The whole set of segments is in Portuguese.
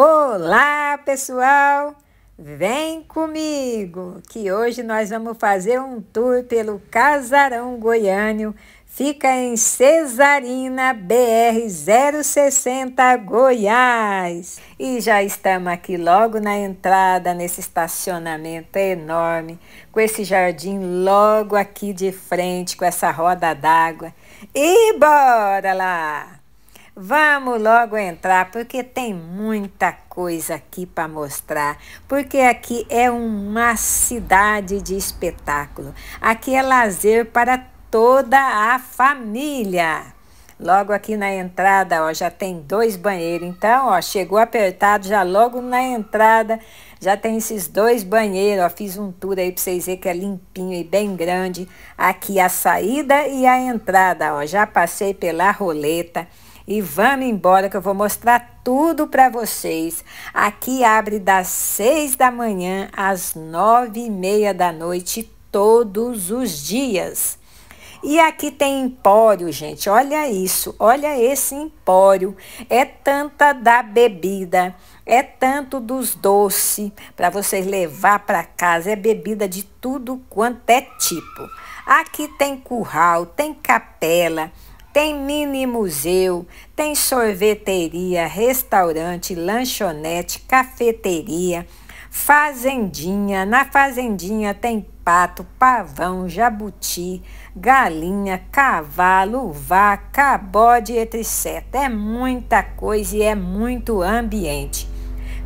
Olá, pessoal! Vem comigo que hoje nós vamos fazer um tour pelo Casarão Goiânio. Fica em Cesarina, BR 060, Goiás. E já estamos aqui logo na entrada, nesse estacionamento enorme, com esse jardim logo aqui de frente, com essa roda d'água. E bora lá! Vamos logo entrar, porque tem muita coisa aqui para mostrar. Porque aqui é uma cidade de espetáculo. Aqui é lazer para toda a família. Logo aqui na entrada, ó, já tem dois banheiros. Então, ó, chegou apertado já logo na entrada. Já tem esses dois banheiros, ó, fiz um tour aí para vocês verem que é limpinho e bem grande. Aqui a saída e a entrada, ó, já passei pela roleta. E vamos embora que eu vou mostrar tudo para vocês. Aqui abre das 6 da manhã às 9 e meia da noite todos os dias. E aqui tem empório, gente. Olha isso, olha esse empório. É tanta da bebida, é tanto dos doces para vocês levar para casa. É bebida de tudo quanto é tipo. Aqui tem curral, tem capela, tem mini museu, tem sorveteria, restaurante, lanchonete, cafeteria, fazendinha. Na fazendinha tem pato, pavão, jabuti, galinha, cavalo, vaca, bode, etc. É muita coisa e é muito ambiente.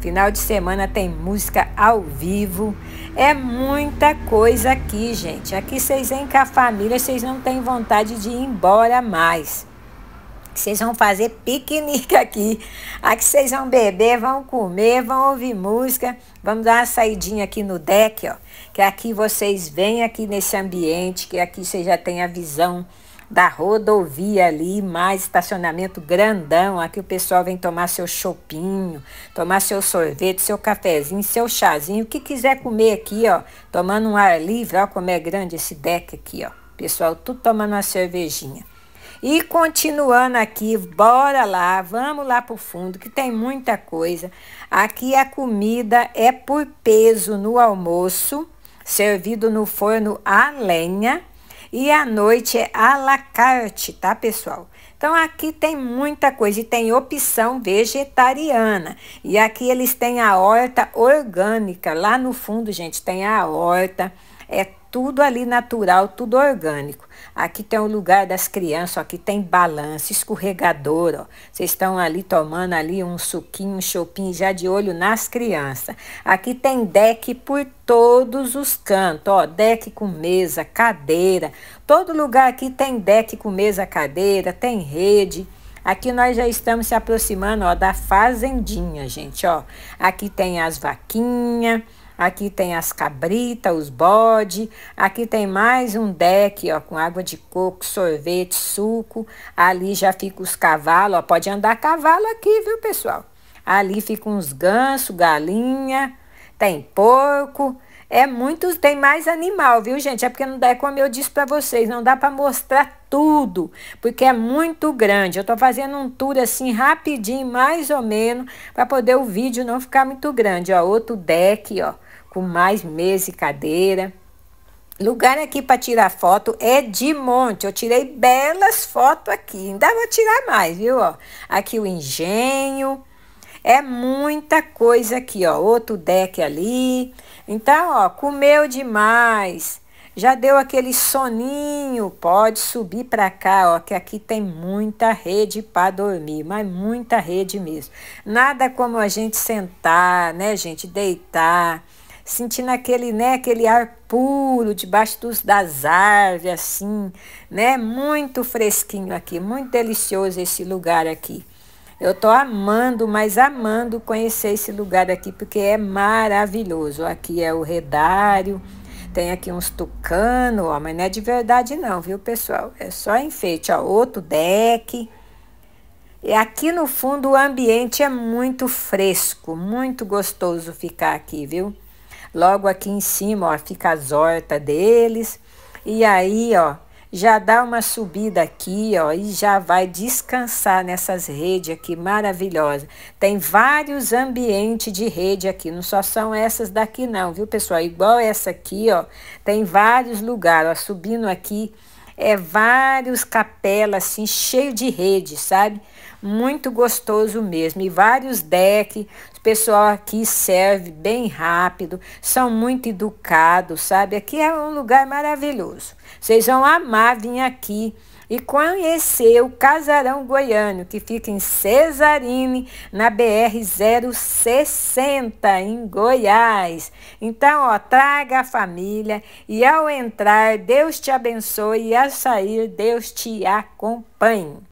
Final de semana tem música ao vivo. É muita coisa aqui, gente. Aqui vocês vêm com a família, vocês não têm vontade de ir embora mais. Vocês vão fazer piquenique aqui. Aqui vocês vão beber, vão comer, vão ouvir música. Vamos dar uma saidinha aqui no deck, ó. Que aqui vocês vêm aqui nesse ambiente, que aqui vocês já têm a visão da rodovia ali, mais estacionamento grandão. Aqui o pessoal vem tomar seu chopinho, tomar seu sorvete, seu cafezinho, seu chazinho, o que quiser comer aqui, ó. Tomando um ar livre, ó como é grande esse deck aqui, ó. Pessoal, tudo tomando uma cervejinha. E continuando aqui, bora lá, vamos lá pro fundo, que tem muita coisa. Aqui a comida é por peso no almoço, servido no forno a lenha. E à noite é à la carte, tá, pessoal? Então aqui tem muita coisa e tem opção vegetariana. E aqui eles têm a horta orgânica. Lá no fundo, gente, tem a horta. É tudo ali natural, tudo orgânico. Aqui tem o lugar das crianças, aqui tem balanço, escorregador, Vocês estão ali tomando ali um suquinho, um chopinho já de olho nas crianças. Aqui tem deck por todos os cantos, ó, deck com mesa, cadeira. Todo lugar aqui tem deck com mesa, cadeira, tem rede. Aqui nós já estamos se aproximando, ó, da fazendinha, gente, ó. Aqui tem as vaquinhas aqui tem as cabritas, os bode, aqui tem mais um deck, ó, com água de coco, sorvete, suco, ali já fica os cavalos, ó, pode andar cavalo aqui, viu, pessoal? Ali fica uns ganso, galinha, tem porco, é muitos, tem mais animal, viu, gente? É porque não dá, é como eu disse para vocês, não dá para mostrar tudo, porque é muito grande. Eu tô fazendo um tour assim rapidinho, mais ou menos, para poder o vídeo não ficar muito grande, ó. Outro deck, ó com mais mesa e cadeira. Lugar aqui para tirar foto é de monte. Eu tirei belas fotos aqui. Ainda vou tirar mais, viu? Ó, aqui o engenho. É muita coisa aqui, ó. Outro deck ali. Então, ó, comeu demais. Já deu aquele soninho. Pode subir para cá, ó, que aqui tem muita rede para dormir, mas muita rede mesmo. Nada como a gente sentar, né, gente, deitar sentindo aquele, né, aquele ar puro debaixo dos, das árvores, assim, né? Muito fresquinho aqui, muito delicioso esse lugar aqui. Eu tô amando, mas amando conhecer esse lugar aqui, porque é maravilhoso. Aqui é o redário, tem aqui uns tucano, ó, mas não é de verdade não, viu, pessoal? É só enfeite, ó, outro deck. E aqui no fundo o ambiente é muito fresco, muito gostoso ficar aqui, viu? Logo aqui em cima, ó, fica as hortas deles. E aí, ó, já dá uma subida aqui, ó, e já vai descansar nessas redes aqui maravilhosa. Tem vários ambientes de rede aqui, não só são essas daqui não, viu, pessoal? Igual essa aqui, ó, tem vários lugares, ó, subindo aqui é vários capelas assim cheio de rede, sabe? Muito gostoso mesmo e vários decks. O pessoal aqui serve bem rápido, são muito educados, sabe? Aqui é um lugar maravilhoso. Vocês vão amar vir aqui e conhecer o casarão goiano, que fica em Cesarine, na BR-060, em Goiás. Então, ó, traga a família e ao entrar, Deus te abençoe e ao sair, Deus te acompanhe.